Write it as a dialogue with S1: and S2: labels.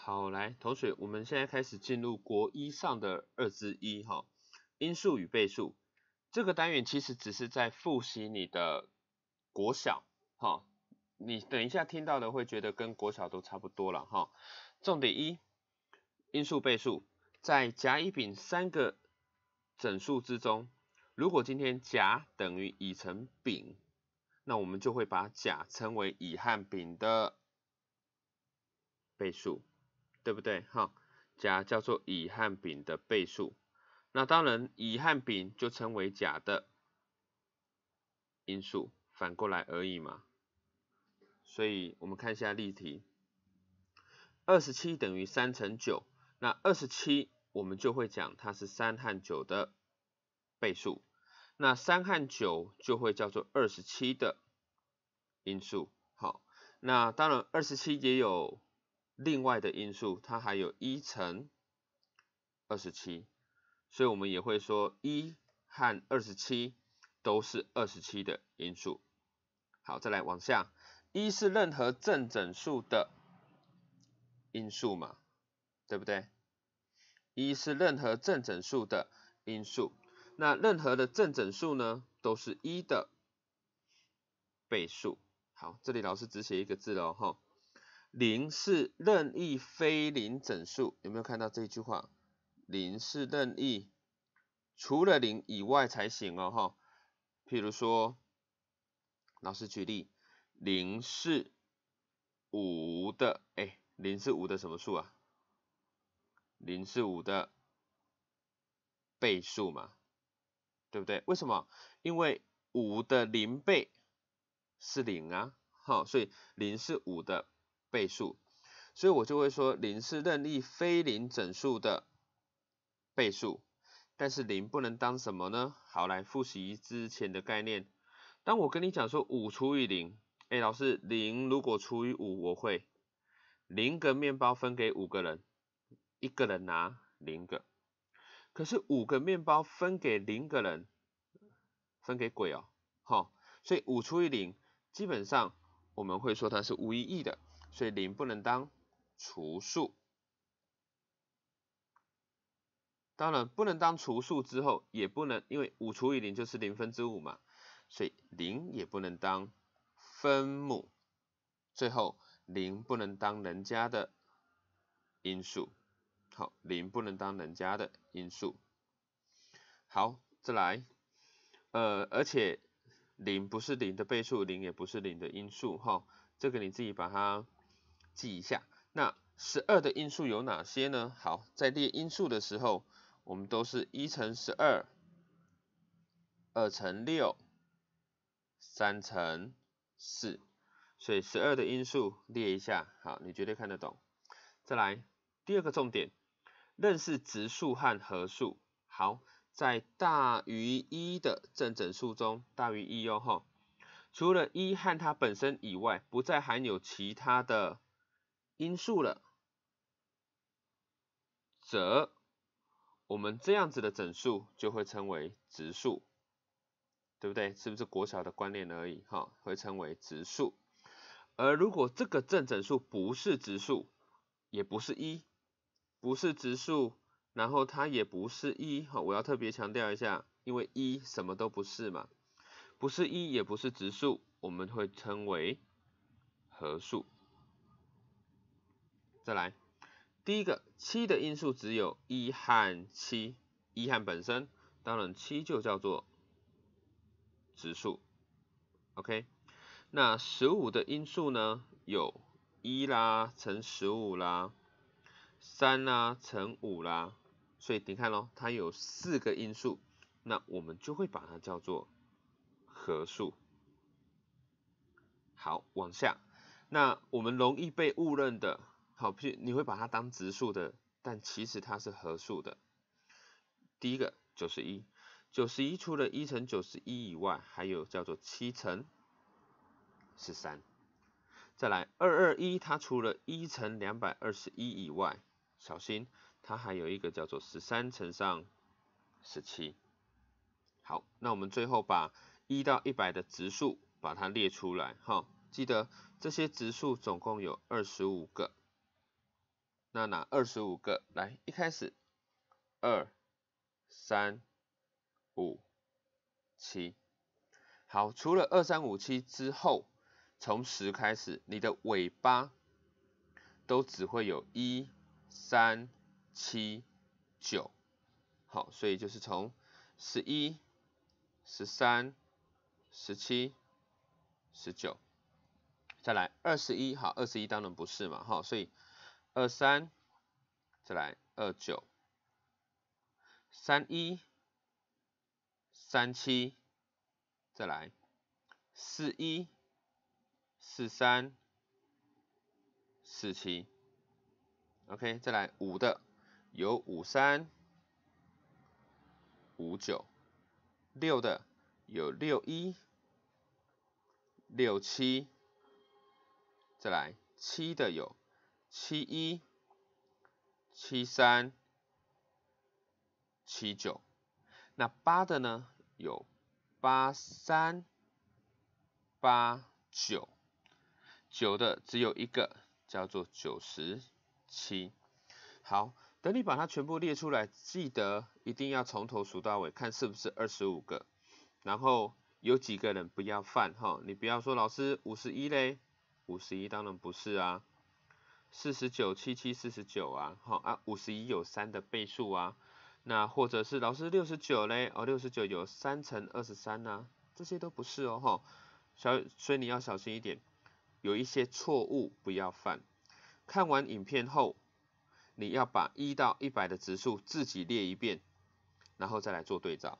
S1: 好，来，同学，我们现在开始进入国一上的二之一，哈，因数与倍数这个单元其实只是在复习你的国小，哈，你等一下听到的会觉得跟国小都差不多了，哈，重点一，因数倍数，在甲乙丙三个整数之中，如果今天甲等于乙乘丙，那我们就会把甲称为乙和丙的倍数。对不对？哈，甲叫做乙和丙的倍数，那当然乙和丙就称为甲的因素，反过来而已嘛。所以，我们看一下例题，二十七等于三乘九，那二十七我们就会讲它是三和九的倍数，那三和九就会叫做二十七的因素。好，那当然二十七也有。另外的因素，它还有一乘二十七，所以我们也会说一和二十七都是二十七的因素。好，再来往下，一是任何正整数的因素嘛，对不对？一是任何正整数的因素，那任何的正整数呢，都是一的倍数。好，这里老师只写一个字喽，哈。零是任意非零整数，有没有看到这句话？零是任意除了零以外才行哦，哈。譬如说，老师举例，零是五的，哎，零是五的什么数啊？零是五的倍数嘛，对不对？为什么？因为五的零倍是零啊，好，所以零是五的。倍数，所以我就会说零是任意非零整数的倍数，但是零不能当什么呢？好，来复习之前的概念。当我跟你讲说五除以零，哎，老师零如果除以五，我会零个面包分给五个人，一个人拿零个。可是五个面包分给零个人，分给鬼哦，好，所以五除以零，基本上我们会说它是无意义的。所以零不能当除数，当然不能当除数之后，也不能因为五除以零就是零分之五嘛，所以零也不能当分母，最后零不能当人家的因素，好，零不能当人家的因素，好，再来，呃，而且零不是零的倍数，零也不是零的因素，哈，这个你自己把它。记一下，那十二的因素有哪些呢？好，在列因素的时候，我们都是一乘十二，二乘六，三乘四，所以十二的因素列一下，好，你绝对看得懂。再来第二个重点，认识质数和合数。好，在大于一的正整数中，大于一哟哈，除了一和它本身以外，不再含有其他的。因数了，则我们这样子的整数就会称为质数，对不对？是不是国小的观念而已哈？会称为质数。而如果这个正整数不是质数，也不是一，不是质数，然后它也不是一，哈，我要特别强调一下，因为一什么都不是嘛，不是一也不是质数，我们会称为合数。再来，第一个七的因数只有一和七，一和本身，当然七就叫做质数，OK。那十五的因数呢，有一啦，乘十五啦，三啦，乘五啦，所以你看喽，它有四个因数，那我们就会把它叫做合数。好，往下，那我们容易被误认的。好，譬如你会把它当质数的，但其实它是合数的。第一个九十一，九十一除了一乘九十一以外，还有叫做七乘十三。再来二二一，它除了一乘两百二十一以外，小心它还有一个叫做十三乘上十七。好，那我们最后把一到一百的值数把它列出来，哈，记得这些值数总共有二十五个。那拿二十五个来，一开始二三五七，好，除了二三五七之后，从十开始，你的尾巴都只会有一三七九，好，所以就是从十一十三十七十九，再来二十一，好，二十一当然不是嘛，好，所以。二三，再来二九，三一，三七，再来四一，四三，四七，OK，再来五的有五三，五九，六的有六一，六七，再来七的有。七一、七三、七九，那八的呢？有八三、八九，九的只有一个，叫做九十七。好，等你把它全部列出来，记得一定要从头数到尾，看是不是二十五个。然后有几个人不要犯哈？你不要说老师五十一嘞，五十一当然不是啊。四十九七七四十九啊，好啊，五十一有三的倍数啊，那或者是老师六十九嘞，哦六十九有三乘二十三呐，这些都不是哦哈，小所以你要小心一点，有一些错误不要犯。看完影片后，你要把一到一百的指数自己列一遍，然后再来做对照。